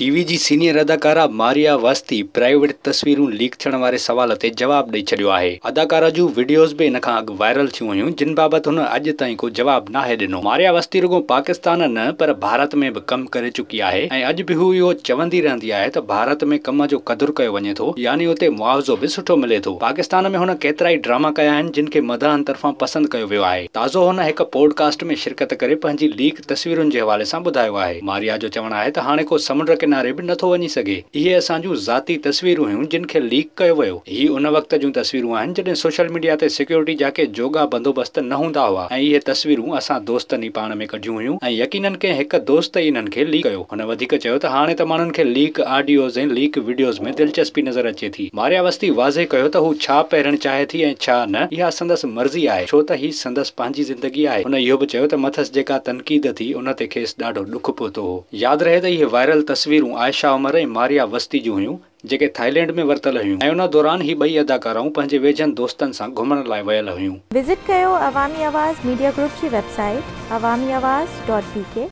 ટીવીજી senior અદાકારા Maria Wasti private તસવીરું leak થણ વારે सवाल से जवाब ॾेई छॾियो आहे अदाकारा जूं वीडियोस बि इन खां वायरल थी हुयूं जिन बाबत हुन अॼु ताईं को जवाब नाहे ॾिनो मारिया वस्ती रुगो पाकिस्तान न पर भारत में भी कम कर चुकी है अज भी बि चवंदी रही है त भारत में कम जो क़दुरु कयो वञे थो यानी हुते मुआवज़ो भी सुठो मिले तो पाकिस्तान में हुन केतिरा ई ड्रामा कया जिनके जिन तरफा पसंद किया पसंदि कयो ताज़ो हुन हिकु पॉडकास्ट में शिरकत करी लीक तस्वीरों के हवाले से ॿुधायो है मारिया जो चवण है त को समुंड बि नथो वञी सघे इहे जूं ज़ाती तस्वीरूं आहिनि दिलचस्पी नज़र अचे थी मारियावी वाज़े कयो त हू छा पहिरण चाहे थी ऐं छा न इहा संदसि मर्ज़ी आहे छो त ही संदसि पंहिंजी ज़िंदगी आहे हुन इहो बि चयो त जेका तनक़ीद थी उन ते खेसि ॾाढो ॾुख पहुतो हो यादि रहे त इहे वायरल तस्वीर तस्वीरूं आयशा उमर ऐं मारिया वस्ती जूं हुयूं जेके थाईलैंड में वरितल हुयूं उन दौरान ही ॿई अदाकाराऊं पंहिंजे वेझनि दोस्तनि सां घुमण लाइ वियल हुयूं विज़िट कयो अवामी आवाज़ मीडिया ग्रुप जी वेबसाइट अवामी